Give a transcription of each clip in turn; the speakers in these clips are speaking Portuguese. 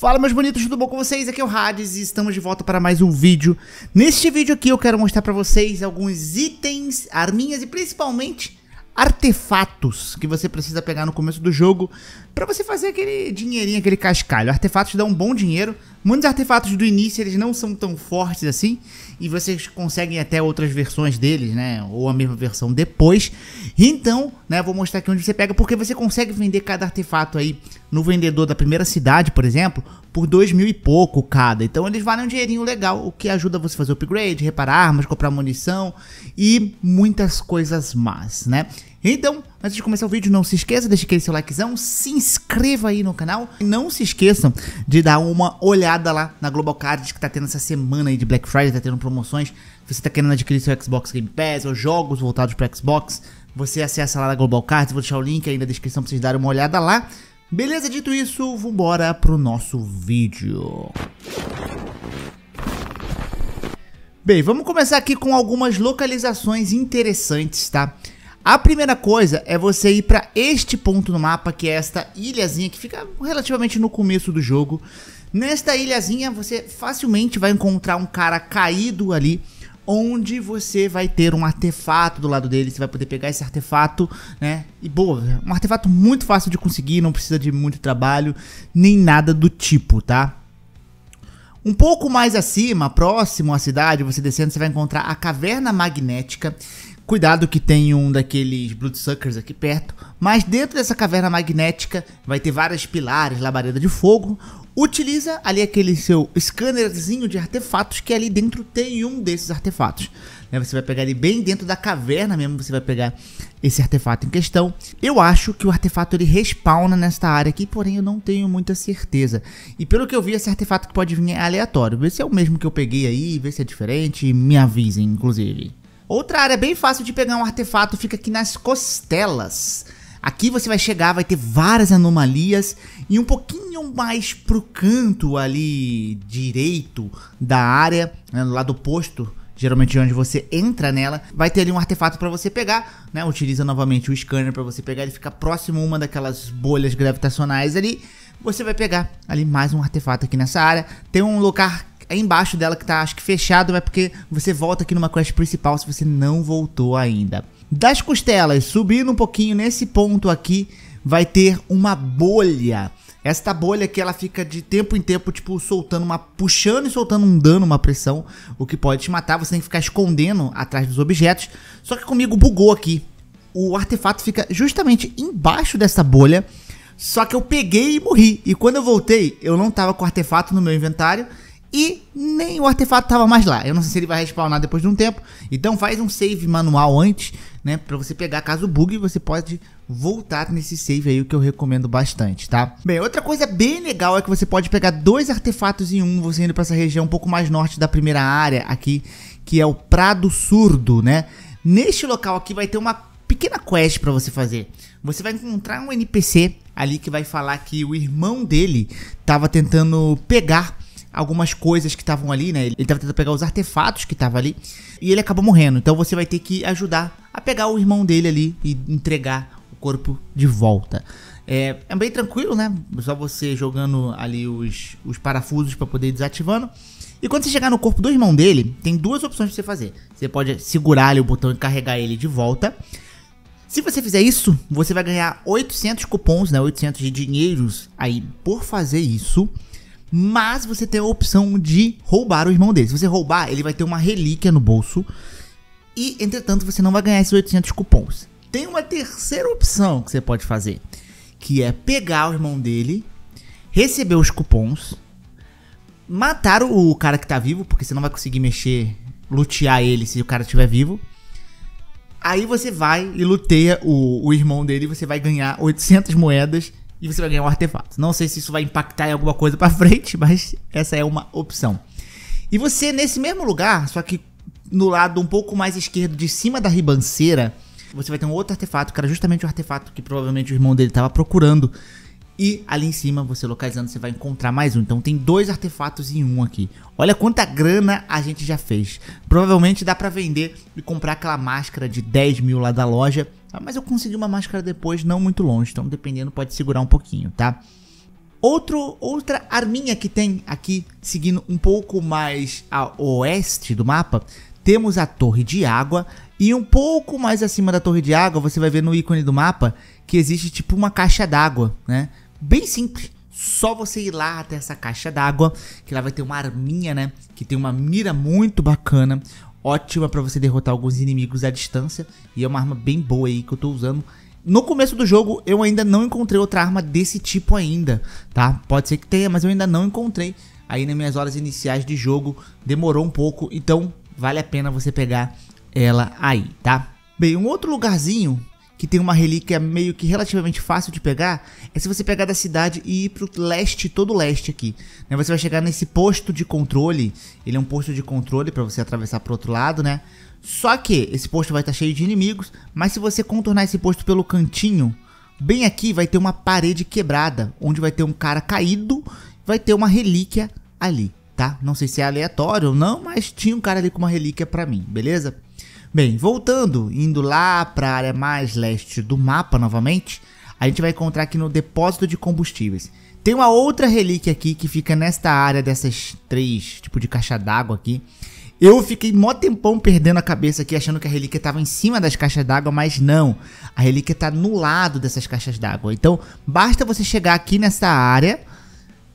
Fala meus bonitos, tudo bom com vocês? Aqui é o Hades e estamos de volta para mais um vídeo. Neste vídeo aqui eu quero mostrar para vocês alguns itens, arminhas e principalmente artefatos que você precisa pegar no começo do jogo para você fazer aquele dinheirinho, aquele cascalho. Artefatos dão um bom dinheiro. Muitos artefatos do início eles não são tão fortes assim e vocês conseguem até outras versões deles, né? Ou a mesma versão depois. Então, né, vou mostrar aqui onde você pega, porque você consegue vender cada artefato aí no vendedor da primeira cidade, por exemplo, por dois mil e pouco cada. Então eles valem um dinheirinho legal, o que ajuda você a fazer upgrade, reparar armas, comprar munição e muitas coisas más, né? Então, antes de começar o vídeo, não se esqueça, deixe aquele seu likezão, se inscreva aí no canal. E não se esqueçam de dar uma olhada lá na Global Cards que tá tendo essa semana aí de Black Friday, tá tendo promoções. Se você tá querendo adquirir seu Xbox Game Pass ou jogos voltados para Xbox, você acessa lá na Global Cards, vou deixar o link aí na descrição pra vocês darem uma olhada lá. Beleza, dito isso, vambora pro nosso vídeo. Bem, vamos começar aqui com algumas localizações interessantes, tá? A primeira coisa é você ir para este ponto no mapa, que é esta ilhazinha que fica relativamente no começo do jogo. Nesta ilhazinha você facilmente vai encontrar um cara caído ali, onde você vai ter um artefato do lado dele, você vai poder pegar esse artefato, né? E boa, um artefato muito fácil de conseguir, não precisa de muito trabalho, nem nada do tipo, tá? Um pouco mais acima, próximo à cidade, você descendo, você vai encontrar a Caverna Magnética, Cuidado que tem um daqueles Bloodsuckers aqui perto. Mas dentro dessa caverna magnética vai ter vários pilares, labareda de fogo. Utiliza ali aquele seu scannerzinho de artefatos que ali dentro tem um desses artefatos. Né? Você vai pegar ali bem dentro da caverna mesmo, você vai pegar esse artefato em questão. Eu acho que o artefato ele respawna nesta área aqui, porém eu não tenho muita certeza. E pelo que eu vi, esse artefato que pode vir é aleatório. Vê se é o mesmo que eu peguei aí, vê se é diferente, me avisem inclusive. Outra área bem fácil de pegar um artefato fica aqui nas costelas. Aqui você vai chegar, vai ter várias anomalias e um pouquinho mais pro canto ali direito da área, né, do lado oposto, geralmente onde você entra nela, vai ter ali um artefato para você pegar, né? Utiliza novamente o scanner para você pegar, ele fica próximo uma daquelas bolhas gravitacionais ali. Você vai pegar ali mais um artefato aqui nessa área. Tem um lugar é embaixo dela que tá, acho que fechado, mas porque você volta aqui numa quest principal se você não voltou ainda. Das costelas, subindo um pouquinho nesse ponto aqui, vai ter uma bolha. Esta bolha que ela fica de tempo em tempo, tipo, soltando uma. puxando e soltando um dano, uma pressão, o que pode te matar. Você tem que ficar escondendo atrás dos objetos. Só que comigo bugou aqui. O artefato fica justamente embaixo dessa bolha. Só que eu peguei e morri. E quando eu voltei, eu não tava com o artefato no meu inventário. E nem o artefato estava mais lá. Eu não sei se ele vai respawnar depois de um tempo. Então faz um save manual antes, né? Pra você pegar caso bugue, você pode voltar nesse save aí, o que eu recomendo bastante, tá? Bem, outra coisa bem legal é que você pode pegar dois artefatos em um, você indo para essa região um pouco mais norte da primeira área aqui, que é o Prado Surdo, né? Neste local aqui vai ter uma pequena quest para você fazer. Você vai encontrar um NPC ali que vai falar que o irmão dele tava tentando pegar algumas coisas que estavam ali, né? Ele estava tentando pegar os artefatos que estavam ali e ele acabou morrendo. Então você vai ter que ajudar a pegar o irmão dele ali e entregar o corpo de volta. É, é bem tranquilo, né? Só você jogando ali os, os parafusos para poder ir desativando. E quando você chegar no corpo do irmão dele, tem duas opções pra você fazer. Você pode segurar ali o botão e carregar ele de volta. Se você fizer isso, você vai ganhar 800 cupons, né, 800 de dinheiros aí por fazer isso. Mas você tem a opção de roubar o irmão dele. Se você roubar, ele vai ter uma relíquia no bolso. E, entretanto, você não vai ganhar esses 800 cupons. Tem uma terceira opção que você pode fazer. Que é pegar o irmão dele, receber os cupons, matar o cara que tá vivo, porque você não vai conseguir mexer, lutear ele se o cara estiver vivo. Aí você vai e luteia o, o irmão dele e você vai ganhar 800 moedas e você vai ganhar um artefato. Não sei se isso vai impactar em alguma coisa para frente, mas essa é uma opção. E você nesse mesmo lugar, só que no lado um pouco mais esquerdo de cima da ribanceira, você vai ter um outro artefato, que era justamente o artefato que provavelmente o irmão dele estava procurando. E ali em cima, você localizando, você vai encontrar mais um. Então tem dois artefatos em um aqui. Olha quanta grana a gente já fez. Provavelmente dá para vender e comprar aquela máscara de 10 mil lá da loja ah, mas eu consegui uma máscara depois, não muito longe, então dependendo pode segurar um pouquinho, tá? Outro, outra arminha que tem aqui, seguindo um pouco mais a oeste do mapa, temos a Torre de Água. E um pouco mais acima da Torre de Água, você vai ver no ícone do mapa que existe tipo uma caixa d'água, né? Bem simples. Só você ir lá até essa caixa d'água, que lá vai ter uma arminha, né? Que tem uma mira muito bacana, ótima para você derrotar alguns inimigos à distância. E é uma arma bem boa aí que eu tô usando. No começo do jogo, eu ainda não encontrei outra arma desse tipo ainda, tá? Pode ser que tenha, mas eu ainda não encontrei. Aí nas minhas horas iniciais de jogo, demorou um pouco, então vale a pena você pegar ela aí, tá? Bem, um outro lugarzinho que tem uma relíquia meio que relativamente fácil de pegar, é se você pegar da cidade e ir pro leste, todo leste aqui. Né? Você vai chegar nesse posto de controle, ele é um posto de controle para você atravessar pro outro lado, né? Só que esse posto vai estar tá cheio de inimigos, mas se você contornar esse posto pelo cantinho, bem aqui vai ter uma parede quebrada, onde vai ter um cara caído, vai ter uma relíquia ali, tá? Não sei se é aleatório ou não, mas tinha um cara ali com uma relíquia pra mim, beleza? Bem, voltando, indo lá para a área mais leste do mapa novamente, a gente vai encontrar aqui no depósito de combustíveis. Tem uma outra relíquia aqui que fica nesta área dessas três, tipo de caixa d'água aqui. Eu fiquei mó tempão perdendo a cabeça aqui, achando que a relíquia estava em cima das caixas d'água, mas não. A relíquia está no lado dessas caixas d'água. Então, basta você chegar aqui nessa área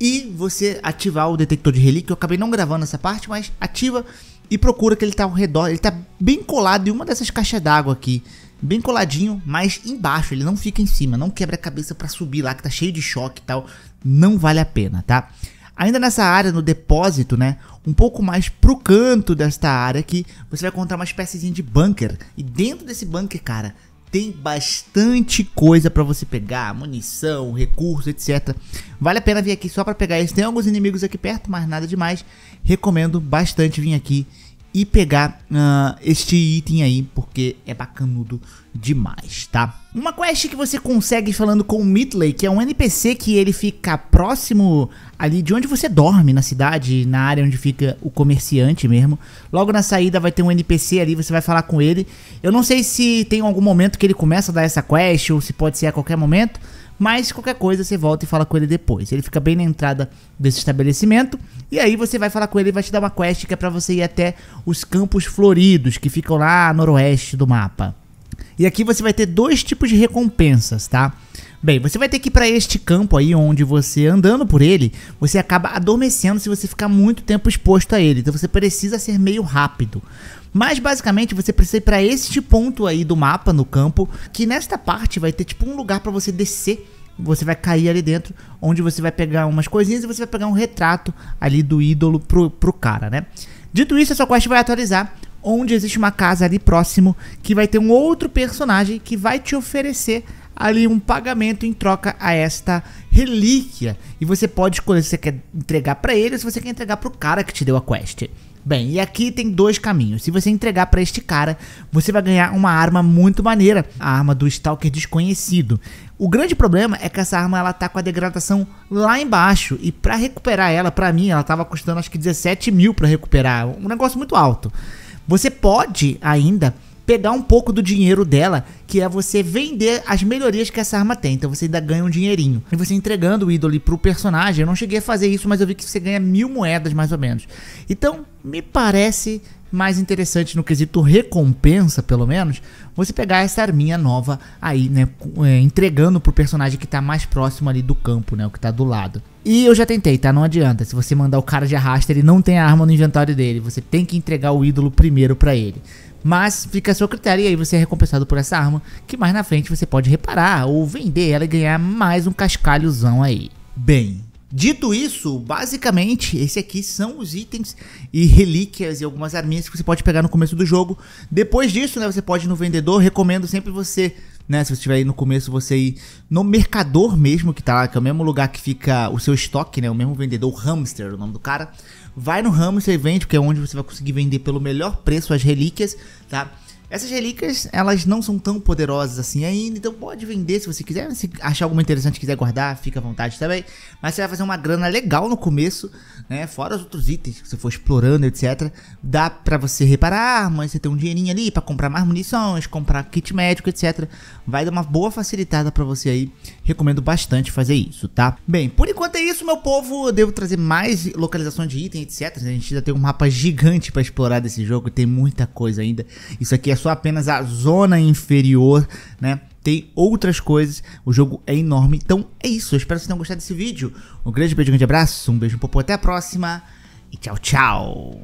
e você ativar o detector de relíquia. Eu acabei não gravando essa parte, mas ativa e procura que ele tá ao redor, ele tá bem colado em uma dessas caixas d'água aqui. Bem coladinho, mas embaixo, ele não fica em cima, não quebra a cabeça para subir lá que tá cheio de choque e tal, não vale a pena, tá? Ainda nessa área, no depósito, né? Um pouco mais pro canto desta área aqui, você vai encontrar uma espécie de bunker. E dentro desse bunker, cara, tem bastante coisa para você pegar, munição, recurso, etc. Vale a pena vir aqui só para pegar isso. Tem alguns inimigos aqui perto, mas nada demais recomendo bastante vir aqui e pegar uh, este item aí, porque é bacanudo demais, tá? Uma quest que você consegue falando com o Midley, que é um NPC que ele fica próximo ali de onde você dorme na cidade, na área onde fica o comerciante mesmo. Logo na saída vai ter um NPC ali, você vai falar com ele. Eu não sei se tem algum momento que ele começa a dar essa quest ou se pode ser a qualquer momento, mas qualquer coisa você volta e fala com ele depois. Ele fica bem na entrada desse estabelecimento e aí você vai falar com ele e vai te dar uma quest que é para você ir até os Campos Floridos, que ficam lá noroeste do mapa. E aqui você vai ter dois tipos de recompensas, tá? Bem, você vai ter que ir para este campo aí, onde você andando por ele, você acaba adormecendo se você ficar muito tempo exposto a ele. Então você precisa ser meio rápido. Mas basicamente você precisa ir para este ponto aí do mapa no campo, que nesta parte vai ter tipo um lugar para você descer. Você vai cair ali dentro, onde você vai pegar umas coisinhas e você vai pegar um retrato ali do ídolo pro, pro cara, né? Dito isso, a sua quest vai atualizar onde existe uma casa ali próximo que vai ter um outro personagem que vai te oferecer ali um pagamento em troca a esta relíquia. E você pode escolher se você quer entregar para ele ou se você quer entregar para o cara que te deu a quest. Bem, e aqui tem dois caminhos. Se você entregar para este cara, você vai ganhar uma arma muito maneira, a arma do Stalker desconhecido. O grande problema é que essa arma ela tá com a degradação lá embaixo e para recuperar ela, para mim, ela tava custando acho que 17 mil para recuperar, um negócio muito alto. Você pode ainda pegar um pouco do dinheiro dela, que é você vender as melhorias que essa arma tem. Então você ainda ganha um dinheirinho. E você entregando o ídolo pro personagem, eu não cheguei a fazer isso, mas eu vi que você ganha mil moedas mais ou menos. Então, me parece mais interessante no quesito recompensa, pelo menos, você pegar essa arminha nova aí, né? É, entregando pro personagem que tá mais próximo ali do campo, né? O que tá do lado. E eu já tentei, tá? Não adianta. Se você mandar o cara de arrasta, ele não tem a arma no inventário dele. Você tem que entregar o ídolo primeiro para ele. Mas fica a seu critério e aí você é recompensado por essa arma, que mais na frente você pode reparar ou vender ela e ganhar mais um cascalhozão aí. Bem, Dito isso, basicamente, esse aqui são os itens e relíquias e algumas arminhas que você pode pegar no começo do jogo. Depois disso, né, você pode ir no vendedor, recomendo sempre você, né, se você estiver aí no começo, você ir no mercador mesmo, que tá lá, que é o mesmo lugar que fica o seu estoque, né, o mesmo vendedor, o hamster, o nome do cara. Vai no hamster e vende, porque é onde você vai conseguir vender pelo melhor preço as relíquias, tá? Essas relíquias, elas não são tão poderosas assim ainda, então pode vender se você quiser. Se achar alguma interessante quiser guardar, fica à vontade também. Mas você vai fazer uma grana legal no começo, né? Fora os outros itens que você for explorando, etc. Dá para você reparar armas, você tem um dinheirinho ali para comprar mais munições, comprar kit médico, etc. Vai dar uma boa facilitada para você aí. Recomendo bastante fazer isso, tá? Bem, por enquanto é isso, meu povo. Eu devo trazer mais localizações de itens, etc. A gente ainda tem um mapa gigante para explorar desse jogo, tem muita coisa ainda. Isso aqui é só apenas a zona inferior, né? Tem outras coisas, o jogo é enorme. Então é isso, eu espero que vocês tenham gostado desse vídeo. Um grande beijo, um grande abraço, um beijo, um popô, até a próxima e tchau, tchau!